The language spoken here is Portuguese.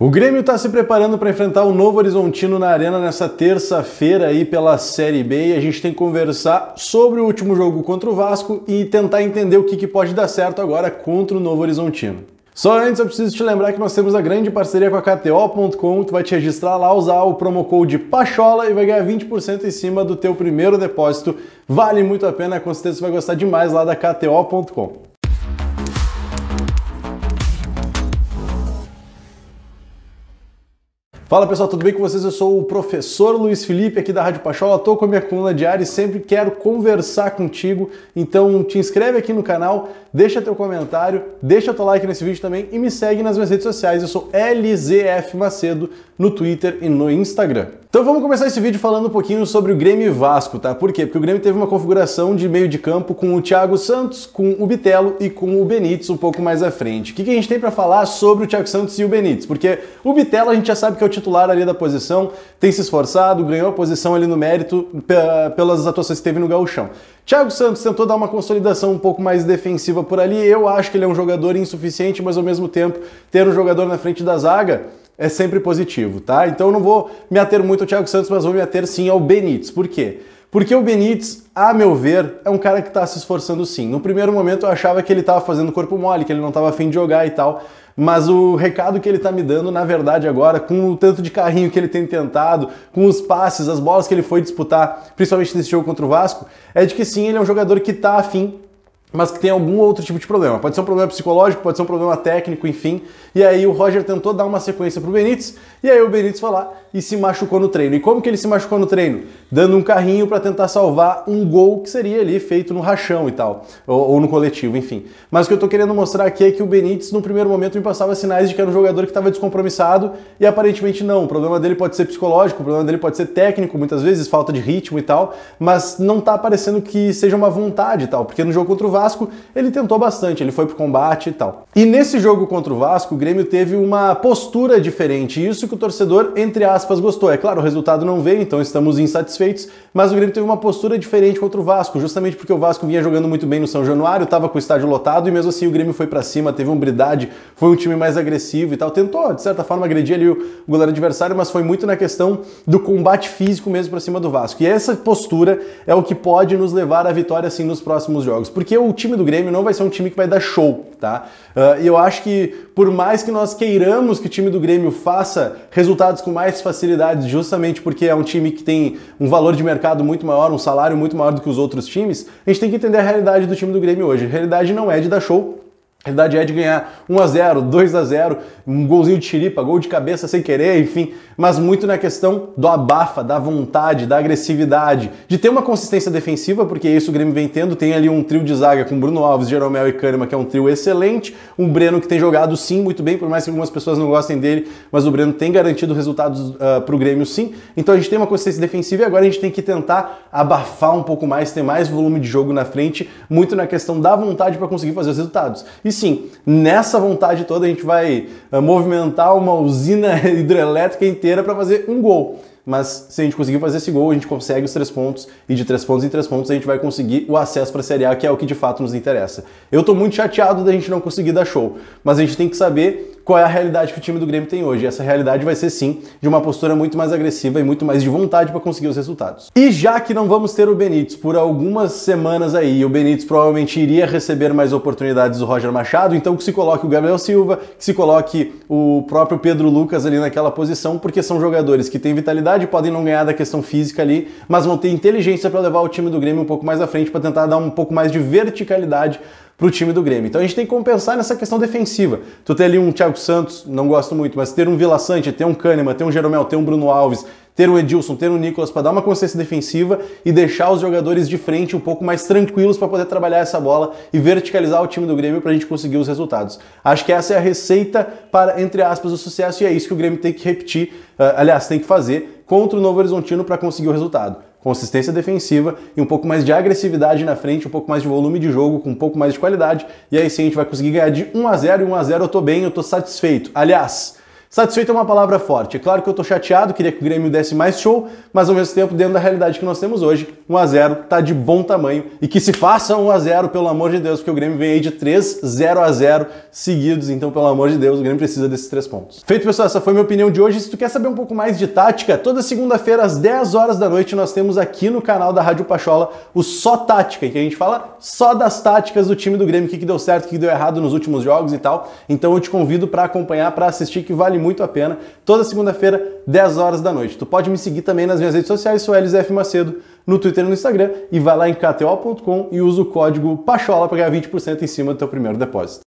O Grêmio está se preparando para enfrentar o Novo Horizontino na Arena nessa terça-feira aí pela Série B e a gente tem que conversar sobre o último jogo contra o Vasco e tentar entender o que, que pode dar certo agora contra o Novo Horizontino. Só antes eu preciso te lembrar que nós temos a grande parceria com a KTO.com, tu vai te registrar lá, usar o promo code PACHOLA e vai ganhar 20% em cima do teu primeiro depósito. Vale muito a pena, com certeza você vai gostar demais lá da KTO.com. Fala pessoal, tudo bem com vocês? Eu sou o professor Luiz Felipe aqui da Rádio Pachola, estou com a minha coluna diária e sempre quero conversar contigo. Então te inscreve aqui no canal, deixa teu comentário, deixa teu like nesse vídeo também e me segue nas minhas redes sociais. Eu sou LZF Macedo no Twitter e no Instagram. Então vamos começar esse vídeo falando um pouquinho sobre o Grêmio Vasco, tá? Por quê? Porque o Grêmio teve uma configuração de meio de campo com o Thiago Santos, com o Bitelo e com o Benítez um pouco mais à frente. O que, que a gente tem para falar sobre o Thiago Santos e o Benítez? Porque o Bitelo a gente já sabe que é o titular ali da posição, tem se esforçado, ganhou a posição ali no mérito pelas atuações que teve no Gauchão. Thiago Santos tentou dar uma consolidação um pouco mais defensiva por ali. Eu acho que ele é um jogador insuficiente, mas ao mesmo tempo ter um jogador na frente da zaga é sempre positivo, tá? Então eu não vou me ater muito ao Thiago Santos, mas vou me ater sim ao Benítez. Por quê? Porque o Benítez, a meu ver, é um cara que está se esforçando sim. No primeiro momento eu achava que ele estava fazendo corpo mole, que ele não estava afim de jogar e tal. Mas o recado que ele está me dando, na verdade, agora, com o tanto de carrinho que ele tem tentado, com os passes, as bolas que ele foi disputar, principalmente nesse jogo contra o Vasco, é de que sim, ele é um jogador que está afim mas que tem algum outro tipo de problema. Pode ser um problema psicológico, pode ser um problema técnico, enfim. E aí o Roger tentou dar uma sequência pro Benítez, e aí o Benítez foi lá e se machucou no treino. E como que ele se machucou no treino? Dando um carrinho para tentar salvar um gol que seria ali feito no rachão e tal, ou, ou, no coletivo, enfim. Mas o que eu tô querendo mostrar aqui é que o Benítez no primeiro momento me passava sinais de que era um jogador que estava descompromissado, e aparentemente não. O problema dele pode ser psicológico, o problema dele pode ser técnico, muitas vezes falta de ritmo e tal, mas não tá parecendo que seja uma vontade e tal, porque no jogo contra o Vasco, ele tentou bastante, ele foi pro combate e tal. E nesse jogo contra o Vasco, o Grêmio teve uma postura diferente, isso que o torcedor, entre aspas, gostou. É claro, o resultado não veio, então estamos insatisfeitos, mas o Grêmio teve uma postura diferente contra o Vasco, justamente porque o Vasco vinha jogando muito bem no São Januário, estava com o estádio lotado e mesmo assim o Grêmio foi para cima, teve hombridade, foi um time mais agressivo e tal. Tentou, de certa forma, agredir ali o goleiro adversário, mas foi muito na questão do combate físico mesmo para cima do Vasco. E essa postura é o que pode nos levar à vitória assim nos próximos jogos, porque o o time do Grêmio não vai ser um time que vai dar show, tá? Ah, e uh, eu acho que por mais que nós queiramos que o time do Grêmio faça resultados com mais facilidade, justamente porque é um time que tem um valor de mercado muito maior, um salário muito maior do que os outros times, a gente tem que entender a realidade do time do Grêmio hoje. A realidade não é de dar show, a realidade é de ganhar 1 a 0, 2 a 0, um golzinho de chiripa, gol de cabeça sem querer, enfim, mas muito na questão do abafa, da vontade, da agressividade, de ter uma consistência defensiva, porque isso o Grêmio vem tendo, tem ali um trio de zaga com Bruno Alves, Jeromel e Kahneman, que é um trio excelente, um Breno que tem jogado sim muito bem, por mais que algumas pessoas não gostem dele, mas o Breno tem garantido resultados uh, ah, para o Grêmio sim. Então a gente tem uma consistência defensiva e agora a gente tem que tentar abafar um pouco mais, ter mais volume de jogo na frente, muito na questão da vontade para conseguir fazer os resultados. E sim, nessa vontade toda a gente vai eh, movimentar uma usina hidrelétrica inteira para fazer um gol. Mas se a gente conseguir fazer esse gol, a gente consegue os três pontos e de três pontos em três pontos a gente vai conseguir o acesso para a Série A, que é o que de fato nos interessa. Eu estou muito chateado da gente não conseguir dar show, mas a gente tem que saber qual é a realidade que o time do Grêmio tem hoje. E essa realidade vai ser sim de uma postura muito mais agressiva e muito mais de vontade para conseguir os resultados. E já que não vamos ter o Benítez por algumas semanas aí, o Benítez provavelmente iria receber mais oportunidades do Roger Machado, então que se coloque o Gabriel Silva, que se coloque o próprio Pedro Lucas ali naquela posição, porque são jogadores que têm vitalidade, podem não ganhar da questão física ali, mas vão ter inteligência para levar o time do Grêmio um pouco mais à frente para tentar dar um pouco mais de verticalidade para o time do Grêmio. Então a gente tem que compensar nessa questão defensiva. Tu ter ali um Thiago Santos, não gosto muito, mas ter um Vila Sante, ter um Kahneman, ter um Jeromel, ter um Bruno Alves, ter um Edilson, ter um Nicolas para dar uma consciência defensiva e deixar os jogadores de frente um pouco mais tranquilos para poder trabalhar essa bola e verticalizar o time do Grêmio para a gente conseguir os resultados. Acho que essa é a receita para, entre aspas, o sucesso e é isso que o Grêmio tem que repetir, eh, aliás, tem que fazer contra o Novo Horizontino para conseguir o resultado consistência defensiva e um pouco mais de agressividade na frente, um pouco mais de volume de jogo, com um pouco mais de qualidade. E aí sim a gente vai conseguir ganhar de 1 a 0 e 1 a 0 eu tô bem, eu tô satisfeito. Aliás, Satisfeito é uma palavra forte. É Claro que eu tô chateado, queria que o Grêmio desse mais show, mas ao mesmo tempo, dentro da realidade que nós temos hoje, 1x0 tá de bom tamanho. E que se faça 1x0, pelo amor de Deus, porque o Grêmio vem aí de 3 0 a 0 seguidos. Então, pelo amor de Deus, o Grêmio precisa desses três pontos. Feito, pessoal, essa foi minha opinião de hoje. Se tu quer saber um pouco mais de tática, toda segunda-feira, às 10 horas da noite, nós temos aqui no canal da Rádio Pachola o Só Tática, em que a gente fala só das táticas do time do Grêmio, o que, que deu certo, o que, que deu errado nos últimos jogos e tal. Então eu te convido para acompanhar, para assistir, que vale vale muito a pena. Toda segunda-feira, 10 horas da noite. Tu pode me seguir também nas minhas redes sociais, sou LZF Macedo, no Twitter e no Instagram, e vai lá em kto.com e usa o código PACHOLA para ganhar 20% em cima do teu primeiro depósito.